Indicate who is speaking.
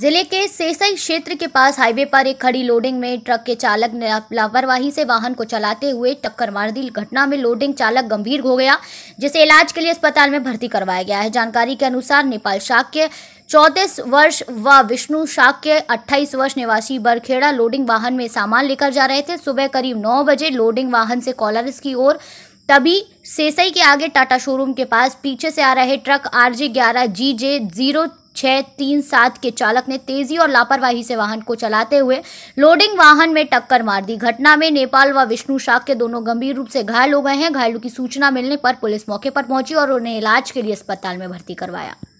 Speaker 1: जिले के सेसई क्षेत्र के पास हाईवे पर एक खड़ी लोडिंग में ट्रक के चालक ने लापरवाही से वाहन को चलाते हुए टक्कर मार दी घटना में लोडिंग चालक गंभीर हो गया जिसे इलाज के लिए अस्पताल में भर्ती करवाया गया है जानकारी के अनुसार नेपाल शाक्य चौतीस वर्ष व विष्णु शाक्य अट्ठाईस 28 वर्ष निवासी बरखेड़ा लोडिंग वाहन में सामान लेकर जा रहे थे सुबह करीब नौ बजे लोडिंग वाहन से कॉलर्स की ओर तभी सेसई के आगे टाटा शोरूम के पास पीछे से आ रहे ट्रक आर जे ग्यारह जी जे जीरो छः तीन सात के चालक ने तेजी और लापरवाही से वाहन को चलाते हुए लोडिंग वाहन में टक्कर मार दी घटना में नेपाल व विष्णु शाह के दोनों गंभीर रूप से घायल हो गए हैं घायलों की सूचना मिलने पर पुलिस मौके पर पहुंची और उन्हें इलाज के लिए अस्पताल में भर्ती करवाया